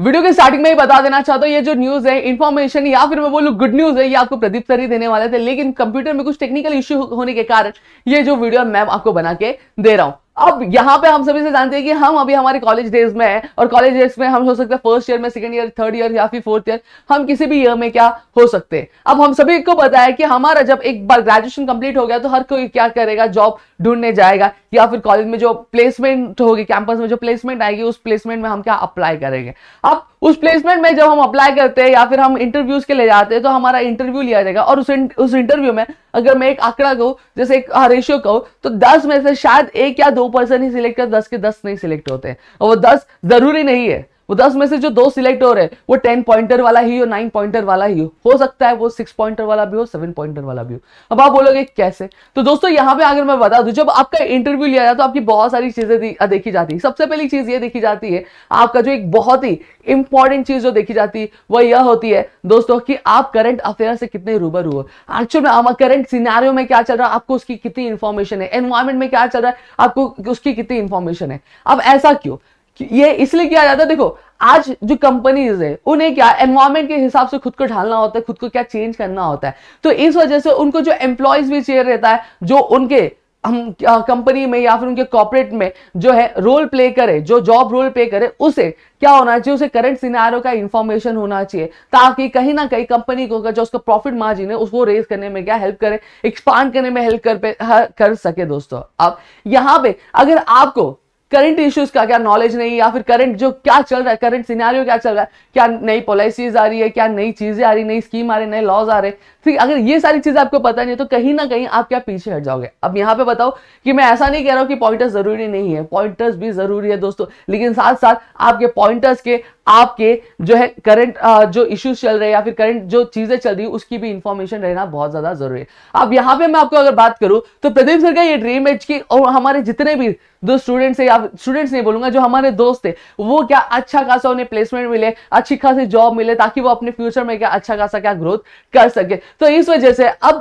video के starting में ही बता देना चाहता हूँ ये जो न्यूज है इन्फॉर्मेशन या फिर मैं बोलू गुड न्यूज है ये आपको प्रदीप सर ही देने वाले थे लेकिन कंप्यूटर में कुछ टेक्निकल इश्यू होने के कारण ये जो वीडियो मैं आपको बना के दे रहा हूँ अब यहाँ पे हम सभी से जानते हैं कि हम अभी हमारे कॉलेज डेज में है और कॉलेज डेज में हम हो सकते हैं फर्स्ट ईयर में सेकंड ईयर थर्ड ईयर या फिर फोर्थ ईयर हम किसी भी ईयर में क्या हो सकते हैं अब हम सभी को पता है कि हमारा जब एक बार ग्रेजुएशन कंप्लीट हो गया तो हर कोई क्या करेगा जॉब ढूंढने जाएगा या फिर कॉलेज में जो प्लेसमेंट होगी कैंपस में जो प्लेसमेंट आएगी उस प्लेसमेंट में हम क्या अप्लाई करेंगे अब उस प्लेसमेंट में जब हम अप्लाई करते हैं या फिर हम इंटरव्यूज के लिए जाते हैं तो हमारा इंटरव्यू लिया जाएगा और उस इंटरव्यू में अगर मैं एक आंकड़ा कहूँ जैसे एक रेशियो हाँ, कहूँ तो दस में से शायद एक या दो पर्सन ही सिलेक्ट कर दस के दस नहीं सिलेक्ट होते हैं और वो दस जरूरी नहीं है वो दस में से जो दो सिलेक्ट हो रहे हैं वो टेन पॉइंटर वाला ही हो नाइन पॉइंटर वाला ही हो हो सकता है वो सिक्स पॉइंटर वाला भी हो सेवन पॉइंटर वाला भी हो अब आप बोलोगे कैसे तो दोस्तों यहाँ पे अगर मैं बता दू जब आपका इंटरव्यू लिया जाए तो आपकी बहुत सारी चीजें देखी जाती है सबसे पहली चीज ये देखी जाती है आपका जो एक बहुत ही इंपॉर्टेंट चीज जो देखी जाती है वह यह होती है दोस्तों की आप करंट अफेयर से कितने रूबर हो एक्चुअल में करंट सिनारियो में क्या चल रहा है आपको उसकी कितनी इन्फॉर्मेशन है एनवायरमेंट में क्या चल रहा है आपको उसकी कितनी इन्फॉर्मेशन है अब ऐसा क्यों ये इसलिए किया जाता है देखो आज जो कंपनीज है उन्हें क्या एनवायरमेंट के हिसाब से खुद को ढालना होता है खुद को क्या चेंज करना होता है तो इस वजह से उनको जो एम्प्लॉयज भी चेयर रहता है जो उनके हम कंपनी में या फिर उनके कॉर्पोरेट में जो है रोल प्ले करे जो जॉब रोल प्ले करे उसे क्या होना चाहिए उसे करंट सिनारो का इंफॉर्मेशन होना चाहिए ताकि कहीं ना कहीं कंपनी को जो उसका प्रॉफिट मार्जिन है उसको रेज करने में क्या हेल्प करे एक्सपांड करने में हेल्प कर, कर सके दोस्तों अब यहां पे अगर आपको करंट इश्यूज का क्या नॉलेज नहीं या फिर करंट जो क्या चल रहा है करंट सिनेरियो क्या चल रहा है क्या नई पॉलिसीज आ रही है क्या नई चीजें आ रही नई स्कीम आ रही नए लॉज आ रहे ठीक अगर ये सारी चीजें आपको पता नहीं है तो कहीं ना कहीं आप क्या पीछे हट जाओगे अब यहाँ पे बताओ कि मैं ऐसा नहीं कह रहा हूं कि पॉइंटर्स जरूरी नहीं है पॉइंटर्स भी जरूरी है दोस्तों लेकिन साथ साथ आपके पॉइंटर्स के आपके जो है करंट जो इश्यूज चल रहे हैं या फिर करंट जो चीजें चल रही है उसकी भी इंफॉर्मेशन रहना बहुत ज्यादा जरूरी है अब यहाँ पे मैं आपको अगर बात करूँ तो प्रदीप सर का ये ड्रीम एज की और हमारे जितने भी जो स्टूडेंट्स है या स्टूडेंट्स नहीं बोलूंगा जो हमारे दोस्त थे वो क्या अच्छा खासा उन्हें प्लेसमेंट मिले अच्छी खासी जॉब मिले ताकि वो अपने फ्यूचर में क्या अच्छा खासा क्या ग्रोथ कर सके तो इस वजह से अब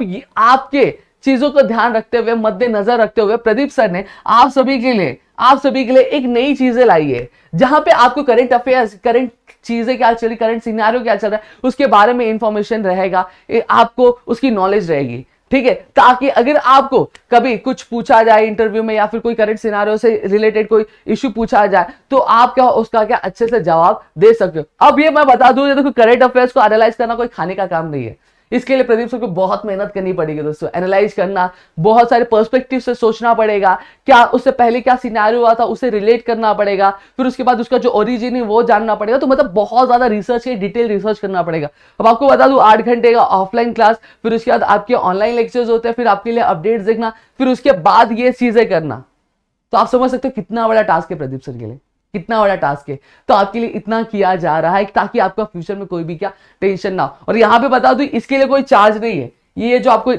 आपके चीजों को ध्यान रखते हुए मद्देनजर रखते हुए प्रदीप सर ने आप सभी के लिए आप सभी के लिए एक नई चीजें लाई है जहां पे आपको करंट अफेयर्स करंट चीजें क्या चल रही करंट सिनारियों क्या चल रहा है उसके बारे में इंफॉर्मेशन रहेगा आपको उसकी नॉलेज रहेगी ठीक है ताकि अगर आपको कभी कुछ पूछा जाए इंटरव्यू में या फिर कोई करेंट सिनारियों से रिलेटेड कोई इश्यू पूछा जाए तो आप क्या उसका क्या अच्छे से जवाब दे सकते हो अब ये मैं बता दूं ये देखो करेंट अफेयर्स को एनालाइज करना कोई खाने का काम नहीं है इसके लिए प्रदीप सर को बहुत मेहनत करनी पड़ेगी दोस्तों एनालाइज करना बहुत सारे पर्सपेक्टिव से सोचना पड़ेगा क्या उससे पहले क्या सिनारी हुआ था उसे रिलेट करना पड़ेगा फिर उसके बाद उसका जो ओरिजिन है वो जानना पड़ेगा तो मतलब बहुत ज़्यादा रिसर्च है डिटेल रिसर्च करना पड़ेगा अब आपको बता दू आठ घंटे का ऑफलाइन क्लास फिर उसके बाद आपके ऑनलाइन लेक्चर्स होते हैं फिर आपके लिए अपडेट देखना फिर उसके बाद ये चीज़ें करना तो आप समझ सकते हो कितना बड़ा टास्क है प्रदीप सर के लिए कितना बड़ा टास्क है तो आपके लिए इतना किया जा रहा है ताकि आपका फ्यूचर में कोई भी क्या टेंशन ना हो और यहाँ पे बता दू इसके लिए कोई चार्ज नहीं है ये जो आपको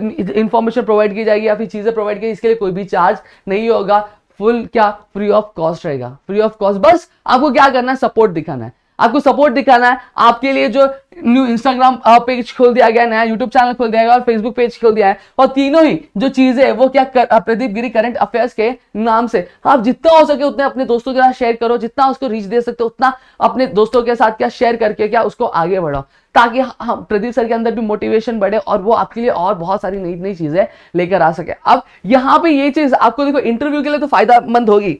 इन्फॉर्मेशन प्रोवाइड की जाएगी या फिर चीज़ें प्रोवाइड की इसके लिए कोई भी चार्ज नहीं होगा फुल क्या फ्री ऑफ कॉस्ट रहेगा फ्री ऑफ कॉस्ट बस आपको क्या करना है सपोर्ट दिखाना है आपको सपोर्ट दिखाना है आपके लिए जो न्यू इंस्टाग्राम पेज खोल दिया गया नया यूट्यूब चैनल खोल दिया गया और फेसबुक पेज खोल दिया है और तीनों ही जो चीजें वो क्या कर, प्रदीप गिरी करंट अफेयर्स के नाम से आप जितना हो सके उतने अपने दोस्तों के साथ शेयर करो जितना उसको रीच दे सकते हो उतना अपने दोस्तों के साथ क्या शेयर करके क्या उसको आगे बढ़ाओ ताकि हम प्रदीप सर के अंदर भी मोटिवेशन बढ़े और वो आपके लिए और बहुत सारी नई नई चीजें लेकर आ सके अब यहाँ पे ये चीज आपको देखो इंटरव्यू के लिए तो फायदा होगी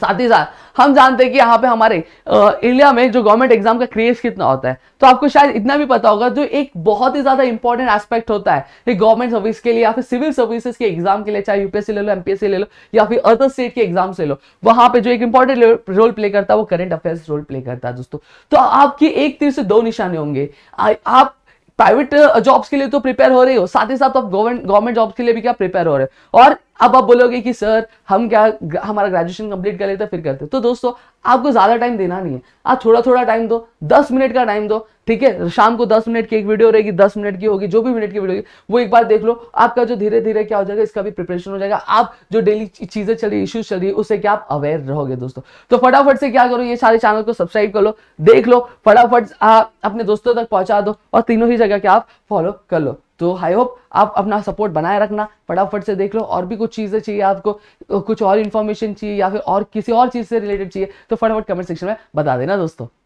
साथ ही साथ हम जानते हैं कि यहाँ पे हमारे इंडिया में जो गवर्नमेंट एग्जाम का क्रेज कितना होता है तो आपको शायद इतना भी पता होगा जो एक बहुत ही ज्यादा इंपॉर्टेंट एस्पेक्ट होता है कि गवर्नमेंट सर्विस के लिए या फिर सिविल सर्विसेज के एग्जाम के लिए चाहे यूपीएससी ले लो एमपीएससी ले लो या फिर अदर स्टेट के एग्जाम से लो वहां पर जो एक इंपॉर्टेंट रोल प्ले करता है वो करेंट अफेयर्स रोल प्ले करता है दोस्तों तो आपकी एक तीर से दो निशाने होंगे आप प्राइवेट जॉब्स uh, के लिए तो प्रिपेयर हो रही हो साथ ही साथ आप गवर्नमेंट गवर्नमेंट जॉब्स के लिए भी क्या प्रिपेयर हो रहे हो और अब आप बोलोगे कि सर हम क्या हमारा ग्रेजुएशन कंप्लीट कर लेते फिर करते तो दोस्तों आपको ज़्यादा टाइम देना नहीं है आप थोड़ा थोड़ा टाइम दो दस मिनट का टाइम दो ठीक है शाम को दस मिनट की एक वीडियो रहेगी दस मिनट की होगी जो भी मिनट की वीडियो होगी वो एक बार देख लो आपका जो धीरे धीरे क्या हो जाएगा इसका भी प्रिपरेशन हो जाएगा आप जो डेली चीजें चल रही इश्यूज चल रही है उससे क्या आप अवेयर रहोगे दोस्तों तो फटाफट से क्या करो ये सारे चैनल को सब्सक्राइब कर लो देख लो फटाफट हाँ, अपने दोस्तों तक पहुंचा दो और तीनों ही जगह क्या आप फॉलो कर लो तो आई होप आप अपना सपोर्ट बनाए रखना फटाफट से देख लो और भी कुछ चीज़ें चाहिए आपको कुछ और इन्फॉर्मेशन चाहिए या फिर और किसी और चीज़ से रिलेटेड चाहिए तो फटाफट कमेंट सेक्शन में बता देना दोस्तों